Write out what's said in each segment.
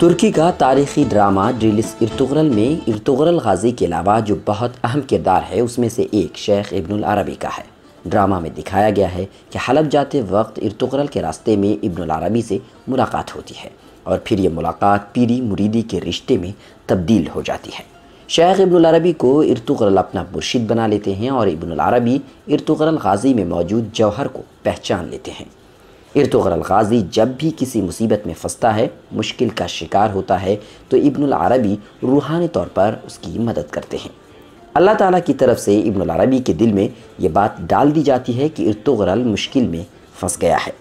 तुर्की का तारीखी ड्रामा ड्रिलिस इर्तुगरल में इर्तुगरल गाजी के अलावा जो बहुत अहम किरदार है उसमें से एक शेख इब्नुल अरबी का है ड्रामा में दिखाया गया है कि हलब जाते वक्त इर्तुगरल के रास्ते में इब्नुल अरबी से मुलाकात होती है और फिर ये मुलाकात पीरी मुरीदी के रिश्ते में तब्दील हो जाती है शेख इब्नुल अरबी को इर्तुगरल अपना मुर्शिद बना लेते हैं और इब्नुल अरबी इर्तुगरल गाजी में मौजूद जौहर को पहचान लेते हैं इरतुगरल गाज़ी जब भी किसी मुसीबत में फंसता है मुश्किल का शिकार होता है तो इब्नुल अरबी रूहानी तौर पर उसकी मदद करते हैं अल्लाह ताला की तरफ से इब्नुल अरबी के दिल में ये बात डाल दी जाती है कि इरतुगरल मुश्किल में फंस गया है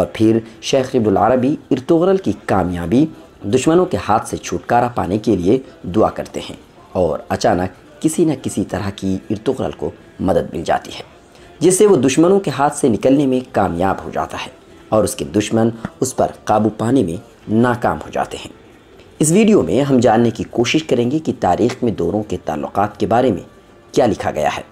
और फिर शेख इब्नुल अरबी इरतुगरल की कामयाबी दुश्मनों के हाथ से छुटकारा पाने के लिए दुआ करते हैं और अचानक किसी न किसी तरह की इरतुगरल को मदद मिल जाती है जिससे वो दुश्मनों के हाथ से निकलने में कामयाब हो जाता है और उसके दुश्मन उस पर काबू पाने में नाकाम हो जाते हैं इस वीडियो में हम जानने की कोशिश करेंगे कि तारीख़ में दोनों के ताल्लुक के बारे में क्या लिखा गया है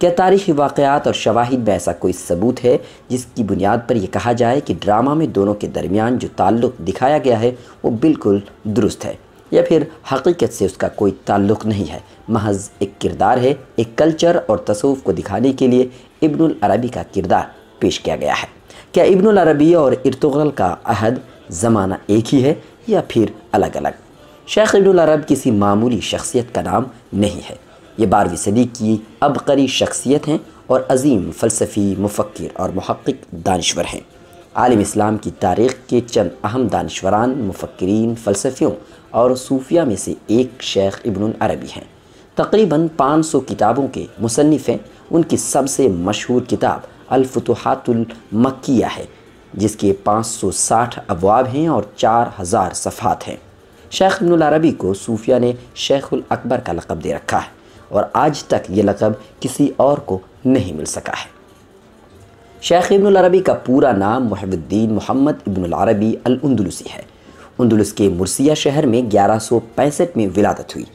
क्या तारीखी वाक़ात और शवाहिद में ऐसा कोई सबूत है जिसकी बुनियाद पर यह कहा जाए कि ड्रामा में दोनों के दरमियान जो ताल्लुक़ दिखाया गया है वो बिल्कुल दुरुस्त है या फिर हकीकत से उसका कोई ताल्लुक़ नहीं है महज एक किरदार है एक कल्चर और तसवुफ़ को दिखाने के लिए इब्नुल अरबी का किरदार पेश किया गया है क्या इब्न अरबिया और इर्तगल का अहद ज़माना एक ही है या फिर अलग अलग शेख इब्न अरब किसी मामूली शख्सियत का नाम नहीं है ये बारहवीं सदी की अबकरी शख्सियत हैं और अजीम फ़लसफ़ी मुफक्र और महक्क दानश्वर हैं आलम इस्लाम की तारीख़ के चंद अहम दानश्वरान मुफक्रीन फ़लसफ़ियों और सूफिया में से एक शेख इब्न अरबी हैं तकरीबन 500 किताबों के मुसनफ़ हैं उनकी सबसे मशहूर किताब अलफतहातुलमकिया है जिसके 560 अबवाब हैं और 4000 सफ़ात हैं शेख अरबी को सूफिया ने शेख अकबर का लकब दे रखा है और आज तक ये लकब किसी और को नहीं मिल सका है शेख इब्न अरबी का पूरा नाम महबुद्दीन मोहम्मद इब्न अरबी अलंदलुसी है उन्दुलस के मुरसिया शहर में ग्यारह में विलादत हुई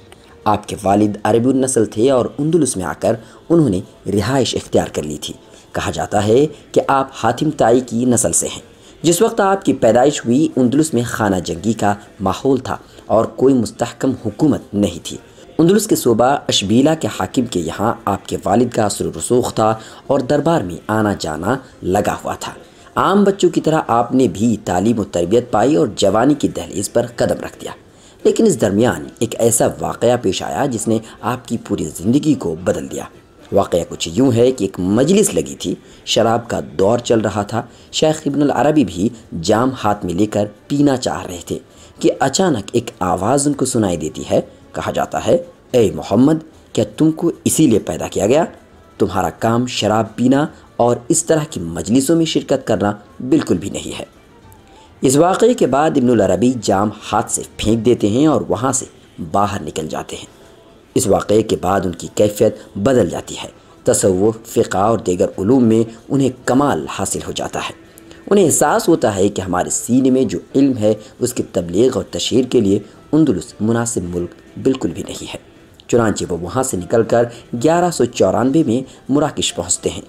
आपके वालिद अरबी नस्ल थे और उन्दुलस में आकर उन्होंने रिहाइश इख्तियार कर ली थी कहा जाता है कि आप हातिम ताई की नस्ल से हैं जिस वक्त आपकी पैदाइश हुई उंदुलस में खाना जंगी का माहौल था और कोई मुस्तकम हुकूमत नहीं थी उन्दलस के सूबा अशबीला के हाकिम के यहाँ आपके वालिद का असर रसूख था और दरबार में आना जाना लगा हुआ था आम बच्चों की तरह आपने भी तालीम और तरबियत पाई और जवानी की दहलीज पर कदम रख दिया लेकिन इस दरमियान एक ऐसा वाक़ पेश आया जिसने आपकी पूरी ज़िंदगी को बदल दिया वाक़ कुछ यूँ है कि एक मजलिस लगी थी शराब का दौर चल रहा था शेख इब्न अरबी भी जाम हाथ में लेकर पीना चाह रहे थे कि अचानक एक आवाज़ उनको सुनाई देती है कहा जाता है ए मोहम्मद क्या तुमको इसीलिए पैदा किया गया तुम्हारा काम शराब पीना और इस तरह की मजलिसों में शिरकत करना बिल्कुल भी नहीं है इस वाक़े के बाद इब्न अरबी जाम हाथ से फेंक देते हैं और वहाँ से बाहर निकल जाते हैं इस वाक़े के बाद उनकी कैफियत बदल जाती है तसव्वुफ फ़िका और दीगर ूम में उन्हें कमाल हासिल हो जाता है उन्हें एहसास होता है कि हमारे सीने में जो इल्म है उसकी तबलीग और तशहर के लिए उन्दुलस मुनासिब मुल्क बिल्कुल भी नहीं है चुनानचे वो वहाँ से निकल कर ग्यारह सौ चौरानवे में मराकश पहुँचते हैं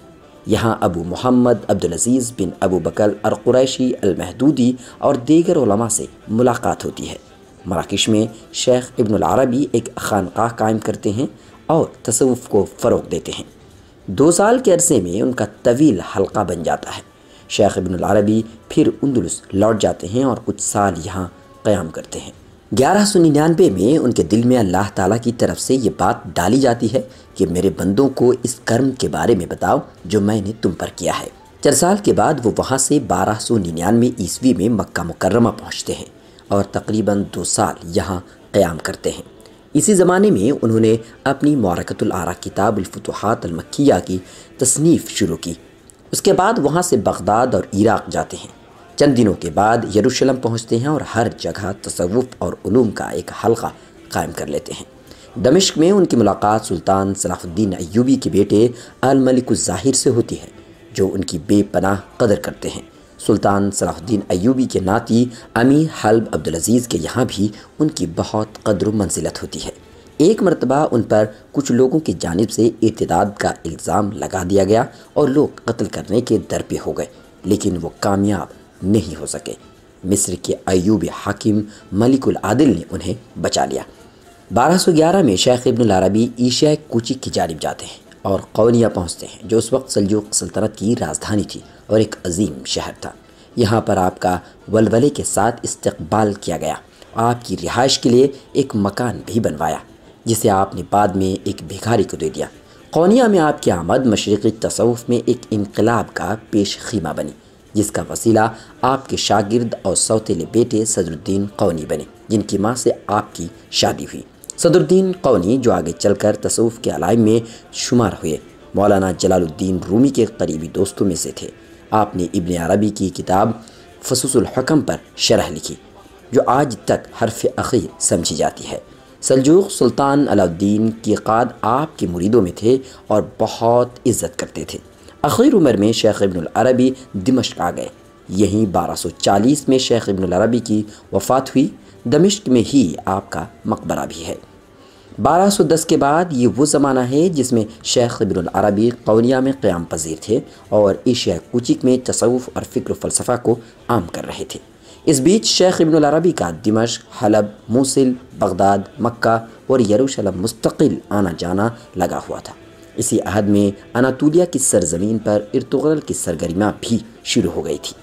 यहाँ Abu Mohammad Abdulaziz bin Abu Bakr और क़ुरैशी अलमहदूदी और दीगर से मुलाकात होती है मराकश में शेख इब्न अरबी एक खानकाह कायम करते हैं और तसवुफ़ को फ़रोग देते हैं दो साल के अरसे में उनका तवील हल्का बन जाता है शेख इब्न अरबी फिर उन्दुलस लौट जाते हैं और कुछ साल यहाँ क़्याम करते हैं ग्यारह सौ निन्यानवे में उनके दिल में अल्लाह ताला की तरफ से ये बात डाली जाती है कि मेरे बंदों को इस कर्म के बारे में बताओ जो मैंने तुम पर किया है चार साल के बाद वो वहाँ से बारह सौ निन्यानवे ईस्वी में मक्का मुकर्रमा पहुँचते हैं और तकरीबन दो साल यहाँ क़्याम करते हैं इसी ज़माने में उन्होंने अपनी मरकतुलरा आरा अलफतहात अलमक्या की तसनीफ़ शुरू की उसके बाद वहाँ से बगदाद और इराक़ जाते हैं चंद दिनों के बाद यरूशलम पहुँचते हैं और हर जगह तसवुफ़ और ूम का एक हलका कायम कर लेते हैं दमिश्क में उनकी मुलाकात सुल्तान सलाहुद्दीन अयूबी के बेटे अलमलिकाहिर से होती है जो उनकी बेपनाह कदर करते हैं सुल्तान सलाहुद्दीन अयूबी के नाती अमी हल्ब अब्दुलज़ीज़ के यहाँ भी उनकी बहुत कदर मंजिलत होती है एक मरतबा उन पर कुछ लोगों की जानब से इतदाद का इल्ज़ाम लगा दिया गया और लोग कत्ल करने के दर पे हो गए लेकिन वो कामयाब नहीं हो सके मिस्र के अयूब हाकिम मलिकुल आदिल ने उन्हें बचा लिया 1211 में शेख इब्न अरबी ईशा कुची की जानब जाते हैं और कौनिया पहुँचते हैं जो उस वक्त सलजूक सल्तनत की राजधानी थी और एक अजीम शहर था यहाँ पर आपका वलवले के साथ इस्तबाल किया गया आपकी रिहाइश के लिए एक मकान भी बनवाया जिसे आपने बाद में एक भिखारी को दे दिया कौनिया में आपकी आमद मशरक़ी तसवुफ़ में एक इनकलाब का पेश खीमा बनी जिसका वसीला आपके शागिर्द और सौतेले बेटे सदरुद्दीन कौनी बने जिनकी माँ से आपकी शादी हुई सदरुद्दीन कौनी जो आगे चलकर तसवुफ़ के अलाइम में शुमार हुए मौलाना जलालुद्दीन रूमी के करीबी दोस्तों में से थे आपने इबन अरबी की किताब फसूसुलहकम पर शरह लिखी जो आज तक हरफ अखीर समझी जाती है सलजूक सुल्तान अलाउद्दीन की क़ाद आपके मुरीदों में थे और बहुत इज़्ज़त करते थे अखीर उम्र में शेख इब्न अरबी आ गए यहीं 1240 में शेख इब्न अरबी की वफ़ात हुई दमिश्क में ही आपका मकबरा भी है 1210 के बाद ये वो ज़माना है जिसमें शेख बिन अरबी कौनिया में क़्याम पजीर थे और एशिया कुचिक में तसवुफ़ और फ़िक्र फ़लसफ़ा को आम कर रहे थे इस बीच शेख इबन अरबी का दिमश हलब मूसिल बगदाद मक्का और यरूशलम मुस्तकिल आना जाना लगा हुआ था इसी अहद में अनातोलिया की सरजमीन पर इर्तगरल की सरगर्मियाँ भी शुरू हो गई थी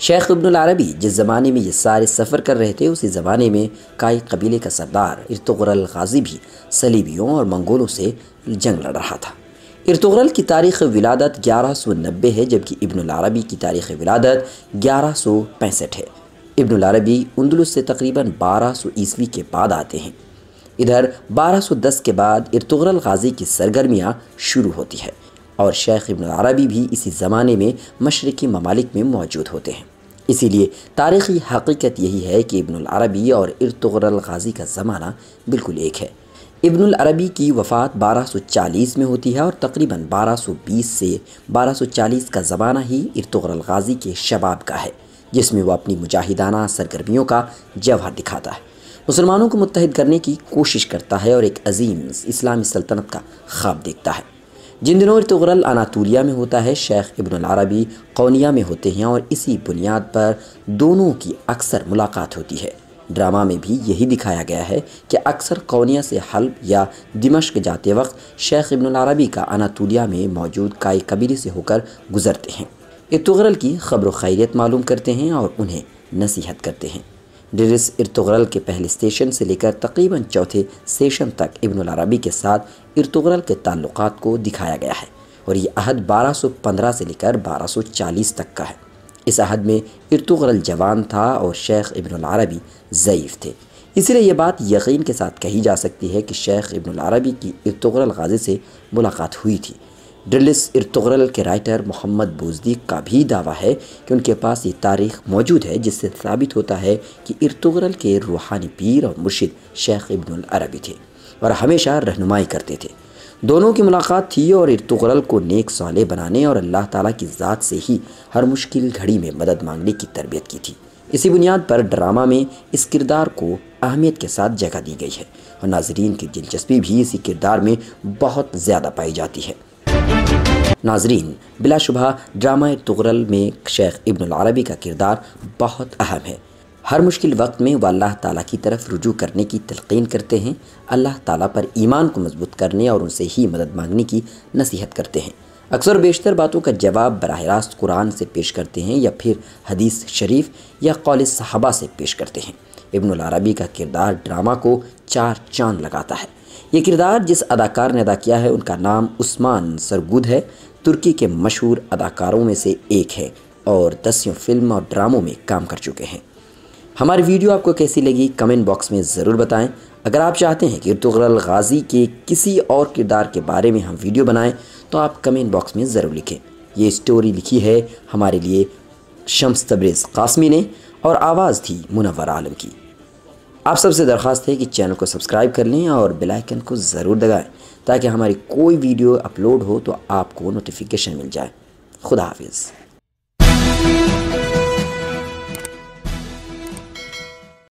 शेख इब्न अरबी जिस ज़माने में ये सारे सफ़र कर रहे थे उसी ज़माने में काई कबीले का सरदार इरतुगरल गाजी भी सलीबियों और मंगोलों से जंग लड़ रहा था इरतुगरल की तारीख़ विलादत ग्यारह सौ नब्बे है जबकि इब्न अरबी की तारीख़ विलादत ग्यारह सौ पैंसठ है इब्न अरबी उन्दलुस से तकरीबन बारह सौ ईस्वी के बाद आते हैं इधर 1210 के बाद इरतुगरल गाजी की सरगर्मियाँ शुरू होती है और शेख इब्न अरबी भी इसी ज़माने में मशरक़ी ममालिक में मौजूद होते हैं इसीलिए तारीख़ी हकीकत यही है कि इब्न अरबी और इरतुगरल गाजी का ज़माना बिल्कुल एक है इब्न अरबी की वफ़ात 1240 में होती है और तकरीबन 1220 से 1240 का ज़माना ही इरतुगरल गाजी के शबाब का है जिसमें वो अपनी मुजाहिदाना सरगर्मियों का जवाहर दिखाता है मुसलमानों को मुतहद करने की कोशिश करता है और एक अजीम इस्लामी सल्तनत का ख्वाब देखता है जिन दिनों इरतगरल अनातोलिया में होता है शेख इब्न अरबी कौनिया में होते हैं और इसी बुनियाद पर दोनों की अक्सर मुलाकात होती है ड्रामा में भी यही दिखाया गया है कि अक्सर कौनिया से हल्ब या दिमश्क जाते वक्त शेख इब्न अरबी का अनातोलिया में मौजूद काई कबीले से होकर गुजरते हैं इतगरल की खबर खैरियत मालूम करते हैं और उन्हें नसीहत करते हैं डिरिस इर्तगरल के पहले स्टेशन से लेकर तकरीबन चौथे स्टेशन तक इब्न अरबी के साथ इर्तगरल के ताल्लुक़ को दिखाया गया है और ये अहद 1215 से लेकर 1240 तक का है इस अहद में इर्तगरल जवान था और शेख इब्न अरबी ज़यीफ़ थे इसलिए यह बात यकीन के साथ कही जा सकती है कि शेख इब्न अरबी की इर्तगरल गाजी से मुलाकात हुई थी ड्रिलिस इर्तुगरल के राइटर मोहम्मद बोजदीक का भी दावा है कि उनके पास ये तारीख मौजूद है जिससे साबित होता है कि इर्तुगरल के रूहानी पीर और मुर्शिद शेख इब्न अरबी थे और हमेशा रहनुमाई करते थे दोनों की मुलाकात थी और इर्तुगरल को नेक सौले बनाने और अल्लाह ताला की ज़ात से ही हर मुश्किल घड़ी में मदद मांगने की तरबियत की थी इसी बुनियाद पर ड्रामा में इस किरदार को अहमियत के साथ जगह दी गई है और नाजरीन की दिलचस्पी भी इसी किरदार में बहुत ज़्यादा पाई जाती है नाजरीन बिलाशुबा ड्रामा तुगरल में शेख इब्न अरबी का किरदार बहुत अहम है हर मुश्किल वक्त में वह अल्लाह ताली की तरफ रुजू करने की तलकिन करते हैं अल्लाह ताली पर ईमान को मजबूत करने और उनसे ही मदद मांगने की नसीहत करते हैं अक्सर बेशतर बातों का जवाब बरह रास्त कुरान से पेश करते हैं या फिर हदीस शरीफ या कौल साहबा से पेश करते हैं इब्न अरबी का किरदार ड्रामा को चार चांद लगाता है ये किरदार जिस अदाकार ने अदा किया है उनका नाम उस्मान सरगुद है तुर्की के मशहूर अदाकारों में से एक है और दसियों फिल्म और ड्रामों में काम कर चुके हैं हमारी वीडियो आपको कैसी लगी कमेंट बॉक्स में ज़रूर बताएं अगर आप चाहते हैं कि इर्तुगरल गाजी के किसी और किरदार के बारे में हम वीडियो बनाएं तो आप कमेंट बॉक्स में ज़रूर लिखें ये स्टोरी लिखी है हमारे लिए शम्स तब्रेज़ कासमी ने और आवाज़ थी मुनवर आलम की आप सबसे दरख्वास्त है कि चैनल को सब्सक्राइब कर लें और बेलाइकन को ज़रूर दगाएँ ताकि हमारी कोई वीडियो अपलोड हो तो आपको नोटिफिकेशन मिल जाए खुदा हाफिज़